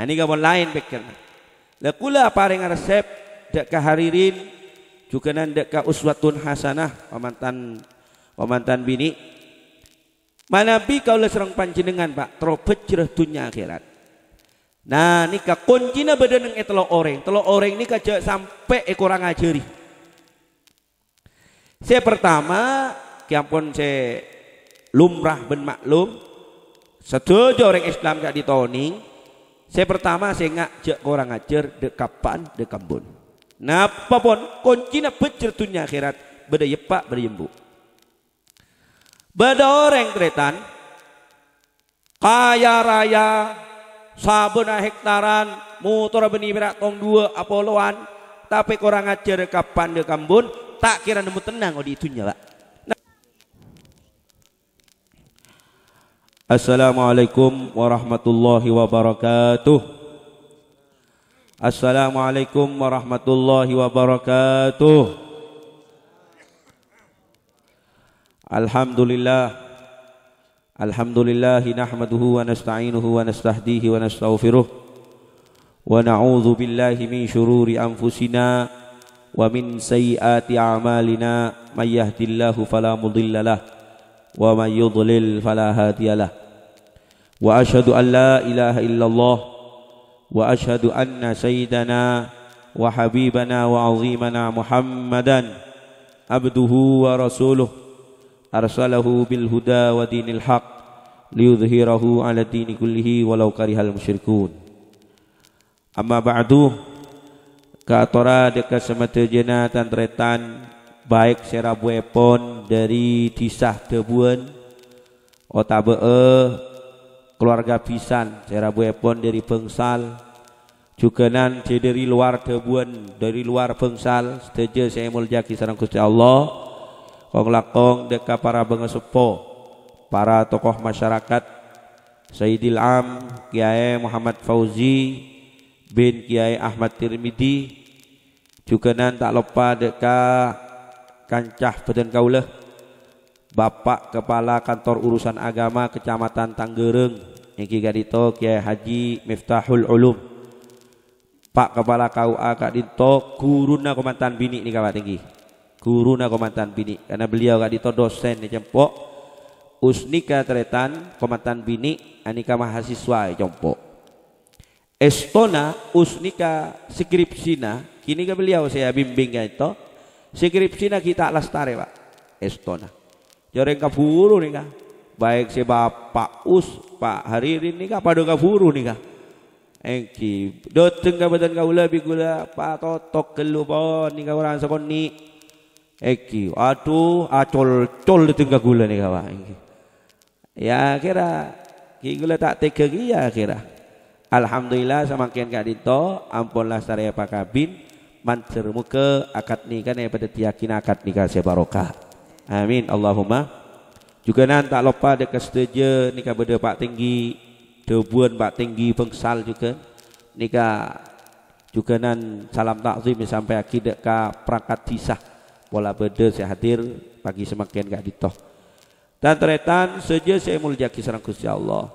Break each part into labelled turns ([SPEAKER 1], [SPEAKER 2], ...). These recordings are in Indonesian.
[SPEAKER 1] Nah, ini gamon lain pikirna. Lah apa paring resep dek kaharirin juga nan dek uswatun hasanah pamantan pamantan bini. Manabi le serang panjenengan Pak tropet cerah dunya akhirat. Nah nika kuncina badan yang telo orang Telo orang ini kaca sampai kurang ajari Saya pertama Kiampun saya lumrah ben maklum Setuju orang Islam gak ditoning saya pertama saya ngajak orang ngajar de kapan de kambon. Napa pun kuncinya bejer dunia akhirat beda yepak beda yembu. Beda orang tretan kaya raya sabuna hektaran motor beni berak tong dua apoloan tapi orang ngajar de kapan de kambon tak kira nemu tenang oh di itunya pak. Assalamualaikum warahmatullahi wabarakatuh. Assalamualaikum warahmatullahi wabarakatuh. Alhamdulillah. Alhamdulillah nahmaduhu wa nasta'inuhu wa nastahdihi wa nastaghfiruh. Wa na'udzu billahi min shururi anfusina wa min sayyiati a'malina may yahdihillahu fala mudhillalah wa may yudlil fala hadiyalah. واشهد ان لا اله الا الله واشهد ان سيدنا وحبيبنا وعظيمنا محمدا عبده ورسوله ارسله بالهدى ودين الحق ليظهره على الدين كله ولو كره المشركون اما بعد Katora dekat semetejena tantretan baik sera buepon dari tisah tebuan otabe keluarga pisan Rabu Epon dari pengsal jugenan dari luar tebuan dari luar pengsal setuju saya muljaki sarang Kusti Allah kong lakong deka para bengesepo para tokoh masyarakat Sayyidil Am Kiai Muhammad Fauzi bin Kiai Ahmad Tirmidi jugenan tak lupa deka kancah badan kaulah Bapak Kepala Kantor Urusan Agama Kecamatan Tanggereng Niki Gadito Kiai Haji Miftahul Ulum Pak Kepala KUA Kak Dito Kuruna Komandan Bini nih Kak Tinggi Kuruna Komandan Bini karena beliau Kak Dito dosen nih cempok Usnika Tretan Komandan Bini Anika Mahasiswa cempok Estona Usnika Skripsina kini ke beliau saya bimbing Kak Dito Skripsina kita tare Pak Estona Jareng ya kaburu nikah. Baik si Bapak Us, Pak Haririn nikah pada kaburu nikah. Engki doteng kabatan kaula bigula patotok kelupon nikah orang sakoni. Eki, aduh, acol col doteng gula nih wah engki. Ya kira gula tak tega ya kira. Alhamdulillah semakin kak dito ampunlah saraya pakabin mancer muka akad nikah pada tiyakin akad nikah sebarokah. Amin Allahumma. Juga nan tak lupa dekat setuju nikah beda pak tinggi debuan pak tinggi pengsal juga nikah juga nan salam takzim sampai akhir ke perangkat kisah pola beda saya hadir pagi semakin gak ditoh dan teretan seja saya muljaki serang Gusti Allah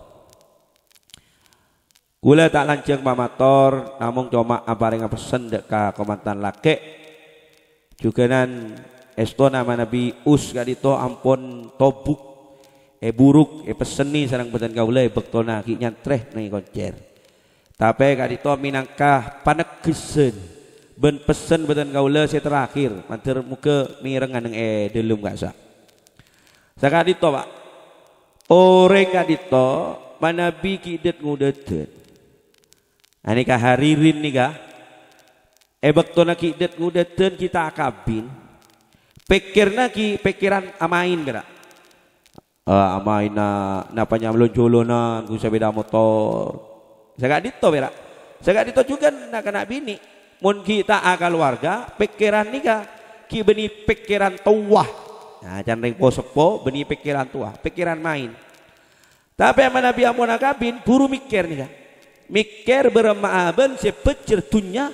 [SPEAKER 1] Gula tak lanceng mamator, namun cuma apa yang pesen deka komandan laki. Juga nan esto nama nabi us kadito ampun tobuk e buruk e peseni sarang badan kaula e bektona ki nyantreh nang koncer tapi kadito minangkah panegesen ben pesen badan kaula si terakhir mantir muka mirengan nang e eh, delum gak Saka sakadito pak ore kadito manabi kidet ngudeten anika haririn nikah ebek tona kidet ngudeten kita akabin pikir ki pikiran amain gara uh, ah, amain na napanya melunculunan ku sepeda motor saya gak dito kira, saya gak dito juga nak kena bini mun kita akal warga pikiran nikah ki beni pikiran tua, nah can repo sepo beni pikiran tua, pikiran main tapi yang Nabi Amun kabin buru mikir nikah mikir beremaaben sepecer tunya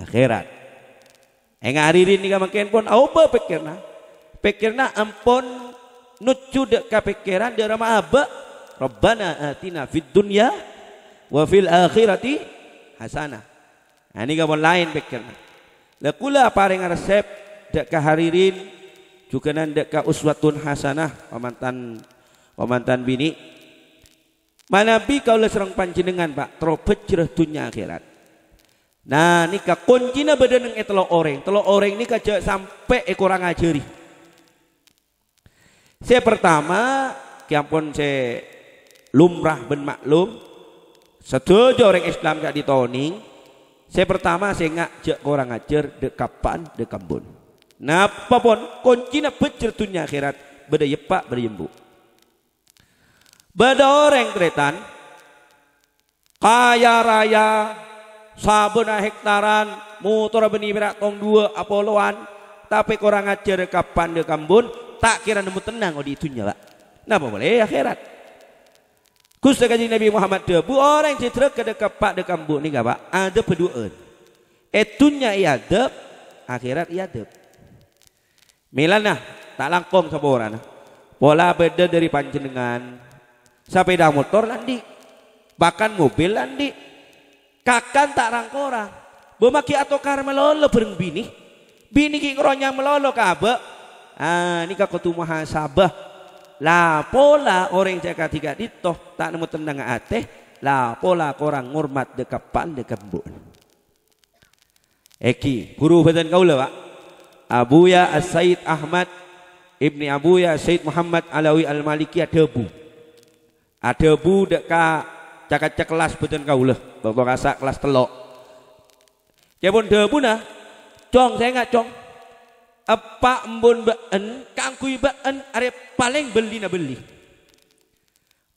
[SPEAKER 1] akhirat hari ini nika makin pun apa pikirna? Pikirna ampun nucu dek ka pikiran di rumah aba. Rabbana atina fid dunya wa fil akhirati hasanah. Nah, ini pun lain pikirna. Lekula paring resep dek hari ini juga dek kah uswatun hasanah pamantan pamantan bini. kau le serang panjenengan Pak, terobat cerah dunya akhirat. Nah nika kuncinya beda dengan telok oreng. Telok oreng ini kaca sampai eh kurang ajari. Saya pertama, kiampun saya lumrah ben maklum. Setuju orang Islam gak ditoning. Saya pertama saya ngak jek kurang ajar de kapan de kambun. Napa pun kuncinya bejer akhirat beda yepak beda yembu. Beda orang tretan kaya raya sabena ah hektaran motor benih berak tong dua apoloan tapi kurang ajar ke pande kambun tak kira nemu tenang oh di itunya pak napa boleh akhirat Gusti kaji Nabi Muhammad debu orang yang citra ke dekat pak de gak pak ada peduan etunya iya deb akhirat iya deb lah tak langkong saboran pola ah. beda dari panjenengan sampai dah motor nanti, bahkan mobil nanti kakan tak rangkora bemaki atau karmelolo bereng bini bini ki ngeronyang melolo kabe ah ini kakotu muhasabah la pola orang jaga tiga ditoh tak nemu tendang ateh la pola korang pan dekat dekembun Eki guru badan kau lah pak Abuya As-Said Ahmad Ibni Abuya Said Muhammad Alawi Al-Maliki Adebu Adebu deka cek kelas beten kaulah bapak rasa kelas telok Jepun debuna cong saya nggak cong apa embun been kangkui been are paling beli na beli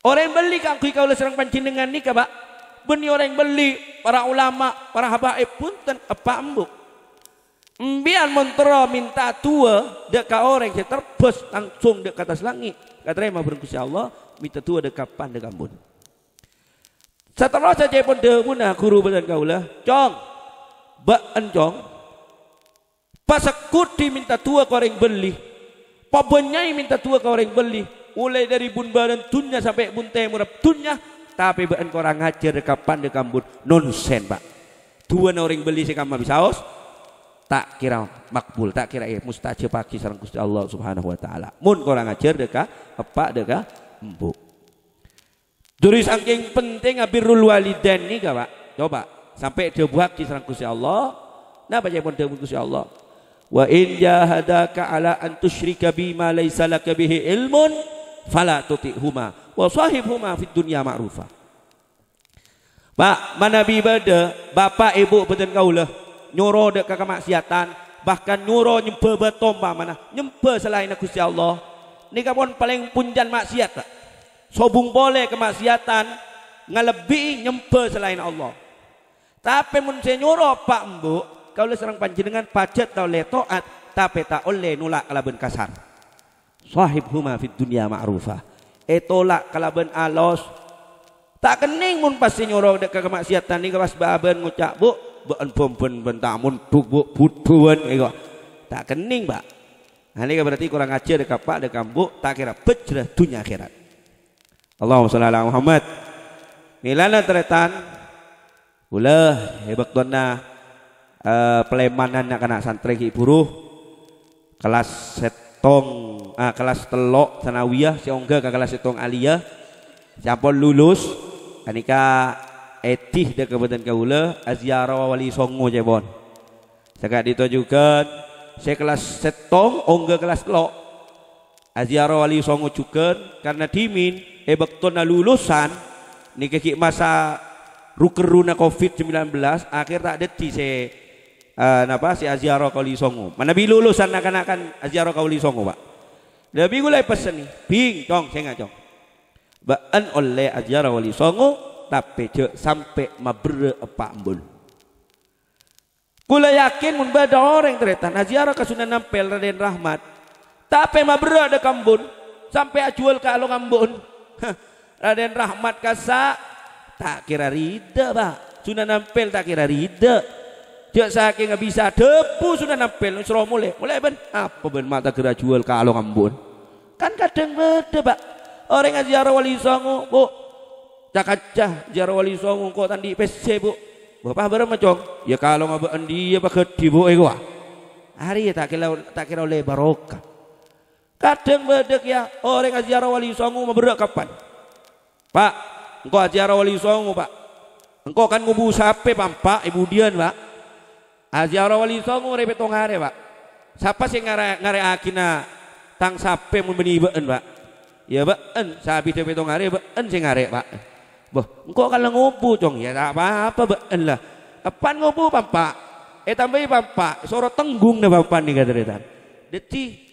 [SPEAKER 1] orang yang beli kangkui kaulah serang dengan nih kak beni orang beli para ulama para habaib pun ten. apa embuk Mbian mentera minta tua deka orang yang terbes langsung dek atas langit. Kata Rema berkusi Allah, minta tua dek kapan dek ambun. Setelah saja pun demuna guru badan kaulah. Cong. Bak encong. Pasakut diminta tua koreng beli. Pabenyai minta tua koreng beli. Mulai dari bun badan tunya sampai bun teh tunya. Tapi baan orang ngajar dekapan dekambun. Nonsen pak. na orang beli sih kamu bisa haus, Tak kira makbul. Tak kira eh. Mustajab pagi sarang kusti Allah subhanahu wa ta'ala. Mun korang ngajar deka. Apa deka. Empuk. Duri saking penting abirul walidain nika Pak. Coba sampai dibuat di serang kusi Allah. Napa pun dewe si Allah? Wa in jahadaka ala an bima laisa laka bihi ilmun fala tuti'huma wa sahibhuma fid dunya ma'rufa. Pak, mana bibada bapak ibu beten kaulah nyuruh dek ke kemaksiatan bahkan nyuruh nyembe betomba mana nyembe selain Gusti Allah. Ni kapan paling punjan maksiat tak? sobung boleh kemaksiatan ngalebi nyembe selain Allah tapi mun nyuruh pak mbok kalau serang panjenengan pacet tau le toat, tapi tak oleh nulak kalaben kasar sahib huma dunia ma ma'rufah etolak eh, kalaben alos tak kening mun pasti nyuruh dek kemaksiatan ni kepas baben ngucak bu ben ben ben tamun bu buduan ego gitu. tak kening pak Nah, ini kan berarti kurang ajar dekat pak dekat bu tak kira pecah dunia akhirat. Allahumma sholli ala Muhammad nilana teretan hebat hebekdona uh, eh, pelemanan kena santri ki buruh kelas setong uh, kelas telok sanawiyah siongga ke kelas setong aliyah sampun lulus anika etih de kabupaten kaula aziara wali songo jebon saka ditujukan saya kelas setong ongga kelas telok aziara wali songo juga karena dimin eh na lulusan nih kekik masa rukeruna covid 19 akhir tak deti se uh, napa si aziaro kauli songo manabi lulusan nakanakan aziaro kauli songo pak lebih gulai pesen nih ping cong saya ngacong baan oleh aziaro kauli songo tapi je sampai mabre apa ambul. Kula yakin mun bada orang ternyata naziarah ke Sunan Ampel Raden Rahmat. Tapi mabre ada kambun sampai ajual ke alung ambon. Raden Rahmat Kasa tak kira rida pak sudah nampil tak kira rida dia saking nggak bisa debu sudah nampil suruh mulai mulai ben apa ben mata kira jual kalau ngambun kan kadang beda pak orang ziarah wali songo bu tak ziarah wali songo kok tadi PC bu bapak bareng ya kalau ngabaan dia ya, pak gede bu eh hari ya tak kira tak kira oleh barokah Kadang bedek ya, orang oh, aziarah wali mau maberak kapan? Pak, engkau aziarah wali songo pak. Engkau kan ngubu sape pampak ibu dian pak. Aziarah wali songo repet tongare pak. Siapa sih ngare ngare akina tang sape mau beni been pak. Ya been, sapi repet tongare been sih ngare pak. Boh, engkau kan ngubu cong ya tak apa-apa been lah. Kapan ngubu pampak? Eh tambahi pampak, sorot tenggung deh pampak nih kata Deti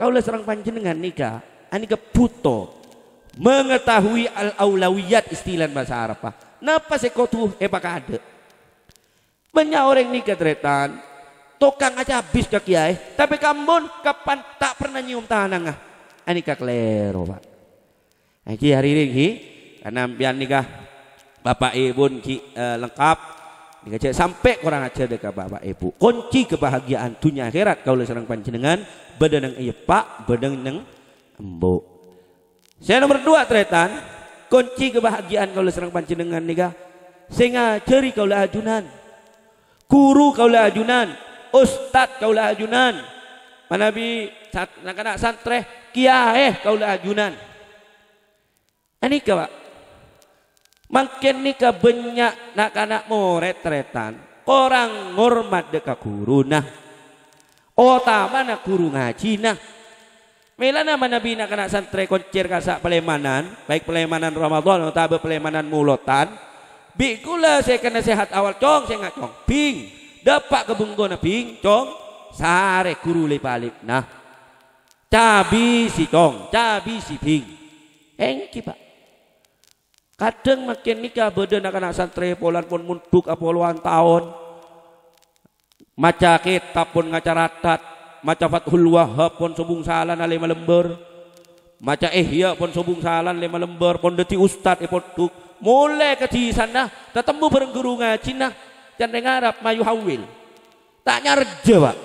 [SPEAKER 1] Kaulah serang panjenengan nika, anika ah, buto mengetahui al aulawiyat istilah bahasa Arab. Napa sekotu epak eh, ada? Banyak orang nikah teretan, tokang aja habis ke kiai, tapi kambon kapan tak pernah nyium tanah Anika ah, klero pak. Nah, hari ini, karena biar nikah bapak ibu ki eh, lengkap, Dikajak sampai kurang ajar dekat bapak ibu. Kunci kebahagiaan dunia akhirat kalau serang panjenengan bedeng iya pak, bedeng neng embok. Saya nomor dua teretan kunci kebahagiaan kalau serang panjenengan nika. Sehingga ceri kalau ajunan, guru kalau ajunan, ustad kalau ajunan, manabi nak anak santreh kiai kalau ajunan. Ini pak Makin nikah banyak anak-anakmu retretan. Orang hormat dekat guru nah. Otama oh, nak guru ngaji nah. Mila nama Nabi nak kena santri koncir kasak pelemanan. Baik pelemanan Ramadan atau pelemanan mulotan. Bikula saya kena sehat awal cong, saya nggak cong. Ping, dapat na ping, cong. Sare guru lepalip nah. Cabi si cong, cabi si ping. Engki pak. Kadang makin nikah beden anak santri polan pun munduk apoluan tahun. Maca kitab pun ngaca ratat. maca Fathul Wahab pun subung salan lima lembar. Maca Ihya pun subung salan lima lembar, pun deti ustad e pondok. Mulai ke di sana, ketemu bareng guru ngaji nah, candeng Arab mayu hawil. Tak nyarja, Pak.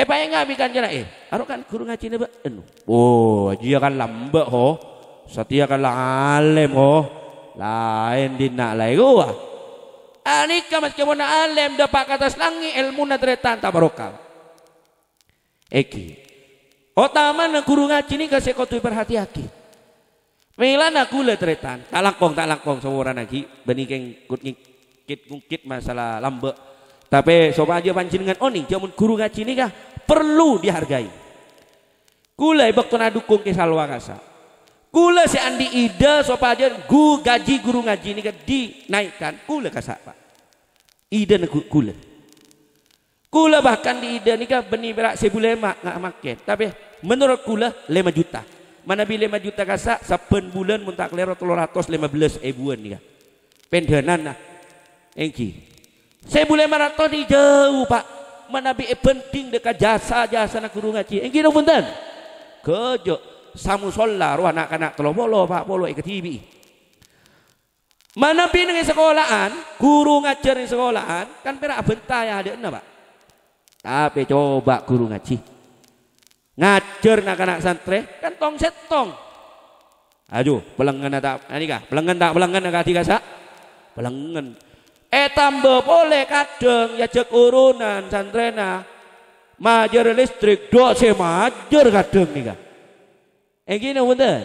[SPEAKER 1] Eh, pengen ngabikan jana eh. Harukan guru ngaji ini, Pak. Oh, dia kan lambak, ho setiakanlah alim oh lain dina lain gua ani ah, kamat kemon alim dapat atas langit ilmu na tretan tabarokah eki otama oh, na guru ngaji ni kasih kau berhati hati Mila na gula tretan tak langkong tak langkong semua lagi bani keng kit kungkit masalah lambe tapi sobat aja panjenengan oh nih jamun guru ngaji ini kah perlu dihargai kulai baktu dukung ke salwa kasa Kula si Andi Ida sopadan gu gaji guru ngaji ini kan dinaikkan kula pak. Ida negu kula. Kula bahkan di Ida nika beni berak sebulema nggak makin. Tapi menurut kula lima juta. Mana bi lima juta kasak saben bulan muntak lero telur ratus lima belas ebuan ya. Kan. Pendanaan, nah. Engki. Sebulema ratus di jauh pak. Mana bi eh penting dekat jasa jasa nak guru ngaji. Engki no bundan. Kejok samusolla ruah anak-anak telo bolo pak bolo iketibi mana pi sekolahan guru ngajar di sekolahan kan perak bentar ya ada pak tapi coba guru ngaji ngajar anak-anak santri kan tong setong aduh pelenggan tak ini kah pelenggan tak pelenggan enggak tiga sak pelenggan eh tambah boleh kadang ya cek urunan santrena majer listrik doa saya majer kadang nih kah Eki no wonder.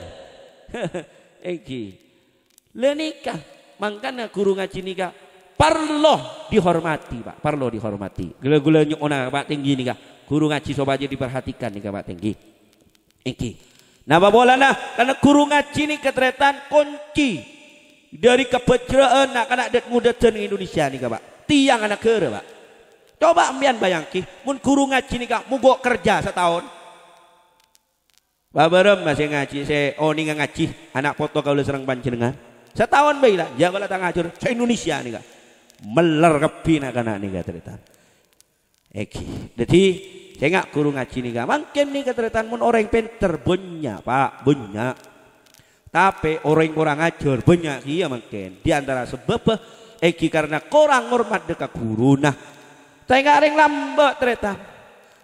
[SPEAKER 1] Eki. Le nikah. Mangkana guru ngaji nikah. perlu dihormati pak. perlu dihormati. Gula-gula nyukona pak tinggi nikah. Guru ngaji sobat aja diperhatikan nikah pak tinggi. Eki. Nah babolana karena guru ngaji ini keteretan kunci dari kebejraan nak anak det mudeten Indonesia nih pak. Tiang anak kere pak. Coba ambian bayangki, mun guru ngaji nih kak, mugok kerja setahun, Babarom masih ngaji, saya oh ini ngaji, anak foto udah serang panjenengan. Setahun bayi lah, jawab ya, lah tangah acur, saya Indonesia nih kak. Meler kepi nak kena nih kak cerita. Eki, jadi saya nggak guru ngaji nih kak. Mungkin nih kak mun orang pinter bunya pak bunya. Tapi orang kurang ajar banyak iya mungkin. Di antara sebab eh, Eki karena kurang hormat dekat guru nah. Saya nggak orang lambat cerita.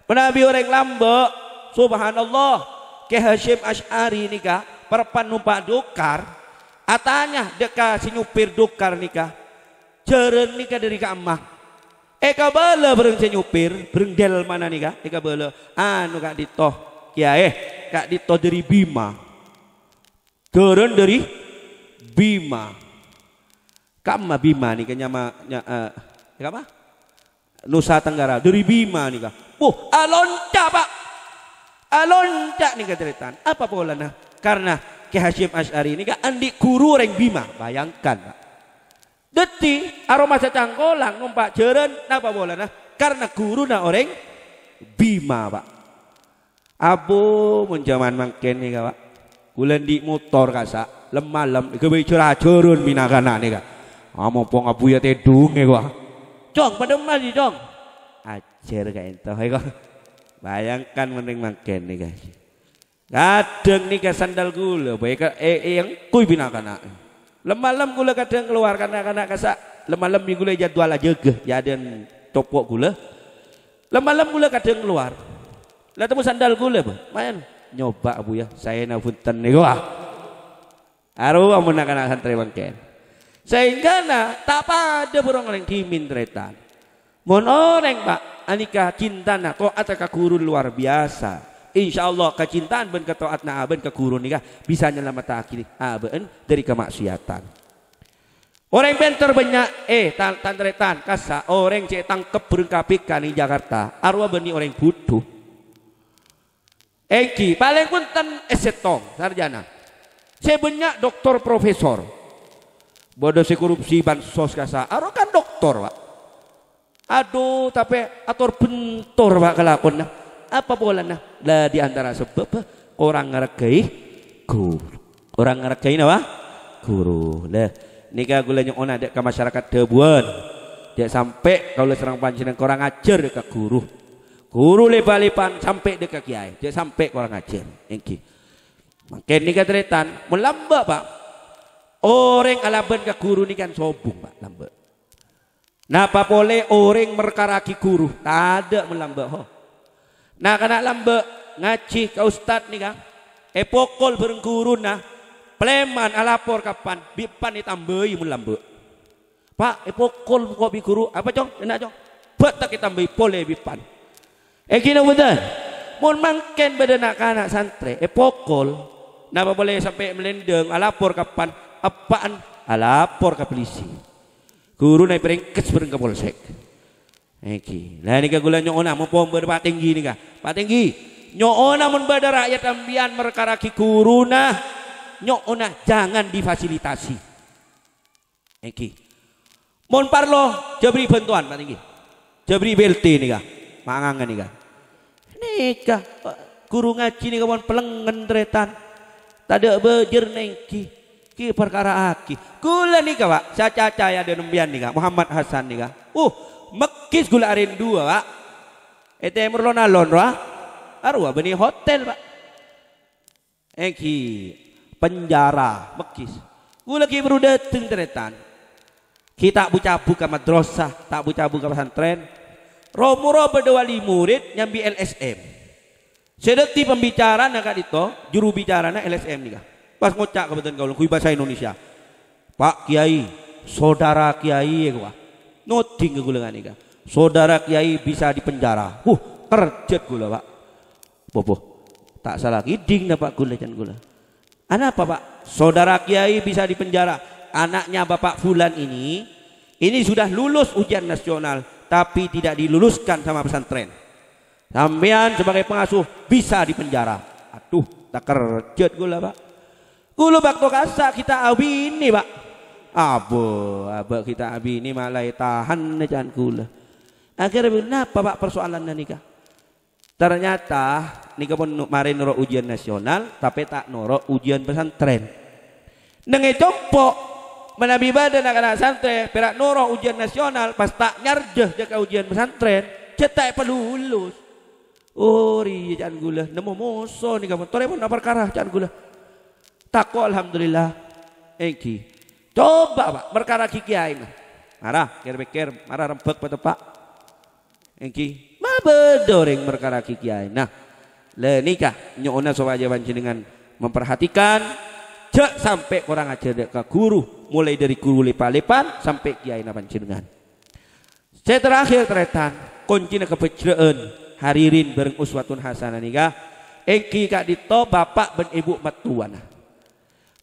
[SPEAKER 1] Menabi orang lambat, subhanallah ke Hashim Ash'ari nikah perpan numpak dokar atanya deka nyupir dokar nikah jeren nikah dari ke Eh eka bala bereng sinyupir bereng del mana nikah eka bala anu kak ditoh kiai eh kak ditoh dari bima jeren dari bima kak amah bima nikah nyama nyama uh, eh, apa Nusa Tenggara dari Bima nikah. Bu, alonca ah, Pak alonjak nih keteritan apa nah? karena Ki Hasyim Asy'ari ini gak andi guru reng bima bayangkan pak deti aroma secangkolang numpak jeren apa nah? karena guru nah orang bima pak abu menjaman mangken nih pak kulen di motor kasa lemalam kebai curah curun minakana nih kak Amo pong abu ya tedung ya gua. Jong, padem di jong. Ajar kayak tau hei Bayangkan mending makan nih guys. Kadang nih sandal gula, baik eh, eh yang kui bina kanak. Lemalam gula kadang keluar kana kana kasa. Lemalam minggu gula jadwal aja ke, ya ada topok gula. Lemalam gula kadang keluar. Lah temu sandal gula, main nyoba bu ya. Saya nafutan nih gua. Aruh amun anak santri mangken. Sehingga nah tak ada burung yang dimin tretan. orang pak anika cintana ko ataka kurun luar biasa Insya Allah kecintaan ben ketoat na aben nih nikah bisa nyelamata akil aben dari kemaksiatan. Orang bentar banyak eh tan tan kasa orang cetang tangkep KPK di Jakarta arwah beni orang butuh. Eki paling pun tan esetong sarjana. Saya banyak doktor profesor. Bodoh si korupsi bansos kasa. Arwah kan doktor pak. Aduh, tapi atur bentur pak kelakon nak Apa bola nah? Lah di antara sebab orang ngerekai guru. Orang ngeregai apa? Guru. Lah nikah gulanya ona dek ke masyarakat debuan. Dia sampai kalau serang panjenengan orang ajar dek ke guru. Guru lepa-lepan sampai dek ke kiai. Dia sampai orang ajar. Engki. Makin nikah teretan melambak pak. Orang alaban ke guru ni kan sobung pak lambak. Napa boleh orang merkaraki guru. Tada melambak. Nah kena lambak ngaji ke ustad nih kang. Eh pokol bareng nah. Pleman alapor ah, kapan. Bipan ditambahi melambak. Pak eh pokol kok bi guru. Apa cong? Enak cong? Betak ditambahi boleh bipan. Eh gini betul. Mun mangken beda nak anak santri. Eh pokol. Napa boleh sampai melendeng alapor ah, kapan. Apaan? Alapor ah, ke polisi guru naik peringkat seberang ke polsek Niki. Lah nika gula nyoona mau pom berpatinggi nika. tinggi, Nyoona mun bada rakyat ambian merkaraki kuruna. Nyoona jangan difasilitasi. Niki. Mun parlo jabri bantuan patinggi. Jabri BLT nika. nih nika. Nika guru ngaji nika mun pelengen tretan. Tadi bejer nengki. Ki perkara aki. gula nika pak, saya caca ya nih kak Muhammad Hasan kak Uh, mekis gula arin dua pak. Ete merlona lonra, arwah beni hotel pak. Eki penjara mekis. Gula ki baru dateng teretan. Kita bucabu ke madrasah, tak bucabu ke pesantren. Romuro berdewali murid nyambi LSM. Sedeti pembicaraan nak itu, juru bicarana LSM kak pas ngocak kebetulan kalau kui bahasa Indonesia Pak Kiai saudara Kiai ya gua noting nih ini saudara Kiai bisa dipenjara uh kerjet gula pak boboh tak salah giding dapat gula dan gula anak apa pak saudara Kiai bisa dipenjara anaknya Bapak Fulan ini ini sudah lulus ujian nasional tapi tidak diluluskan sama pesantren. Sampean sebagai pengasuh bisa dipenjara. Aduh, tak kerjet gula, Pak. Kulo bakto kasa kita abini ini pak. Abu, abu kita abini ini malah tahan jangan kula. Akhirnya kenapa pak persoalan nikah? Ternyata nikah pun mari nuro ujian nasional, tapi tak nuro ujian pesantren. Nengi compok menabi badan anak-anak santri perak nuro ujian nasional pas tak nyarjeh jaka ujian pesantren cetak pelulus. Oh, ri jangan gula nemu musuh nih kamu. Tore pun apa perkara jangan gula. Takut alhamdulillah. Eki.
[SPEAKER 2] Coba pak,
[SPEAKER 1] perkara kiki aing. Marah, kira-kira marah rembek betul pak. Eki, ma bedoring perkara kiki aing. Nah, le nikah nyona aja panjenengan memperhatikan cek sampai orang ajar ke guru mulai dari guru lepa-lepan sampai kiai na panjenengan saya terakhir teretan kunci kebejreen haririn bareng uswatun hasanah nikah engki kak dito bapak ben ibu metuana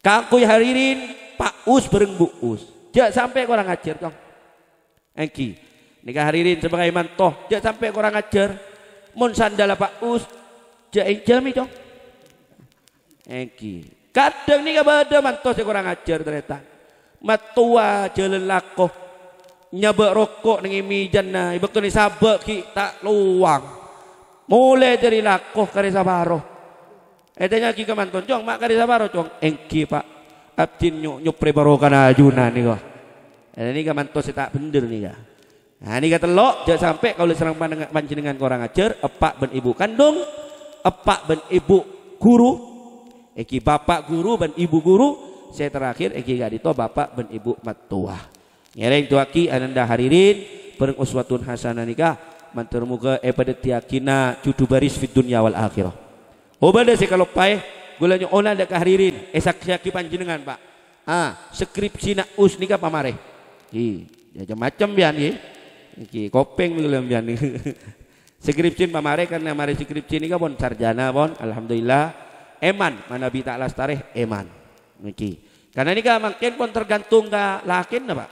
[SPEAKER 1] Kangku ya haririn Pak Us bareng Bu Us. Jak sampai kurang ajar dong. Engki. Nikah haririn sebagai mantoh. Jak sampai kurang ajar. Mun sandala Pak Us. Jak jami dong. Engki. Kadang nih kabada mantoh saya kurang ajar ternyata. Matua jalan lakoh. Nyabak rokok nengi mijan nah. Ibu kena sabak ki tak luang. Mulai dari lakoh kari sabaroh. Etenya ki kemantun jong mak kari sabaro jong engki pak abdin nyuk nyuk preparokan ajuna nih kok. Ini kemantun tak bener nih kak. Nah ini kata lo jangan sampai kalau serang dengan korang ajar epak ben ibu kandung, epak ben ibu guru, eki bapak guru ben ibu guru. Saya terakhir eki gadito bapak ben ibu matua. Ngereng aki ananda haririn pereng uswatun hasanah nikah mantur muga eh, pada tiakina cudu baris fit dunya wal akhirah. Obada sih kalau pae gulanya ona ada kahririn esak syaki panjenengan pak. Ah skripsi nak us nikah pamare. Ki macam macam bian ki. Ki kopeng gulam bian. skripsi pamare karena mare skripsi nikah bon sarjana bon alhamdulillah eman mana bi tak lastareh eman. Ki karena nikah makin pun tergantung ka lakin napa.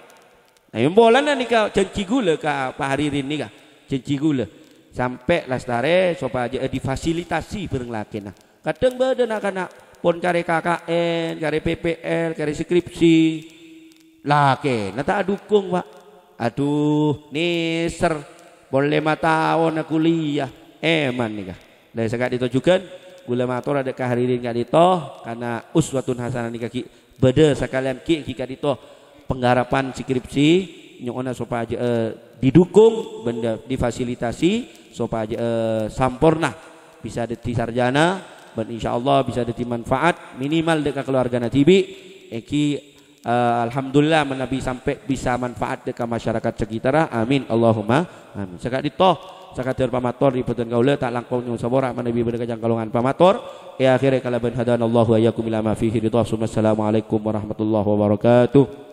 [SPEAKER 1] Nah yang bola na nikah cenci gula pak haririn nikah janji gula sampai lastare coba eh, difasilitasi bareng laki nah kadang badan nak pun cari KKN cari PPL cari skripsi laki nah tak dukung pak aduh niser boleh lima tahun nak kuliah eman nih kah dari sekat ditujukan gula matur ada kehadirin kak ditoh karena uswatun hasanah nih kaki beda sekalian ki ki kak ditoh penggarapan skripsi nyokona supaya eh, didukung benda difasilitasi supaya uh, eh, sampurna bisa jadi sarjana dan insyaallah bisa jadi manfaat minimal dekat keluarga natibi Eki, uh, alhamdulillah menabi sampai bisa manfaat dekat masyarakat sekitar amin Allahumma amin sekat dito sekat dir pamator dipoten kaula tak langkung nyung sabora menabi bedek jangkalungan pamator ya akhirnya kala ben hadan Allah wa yakum ila ma fihi assalamualaikum warahmatullahi wabarakatuh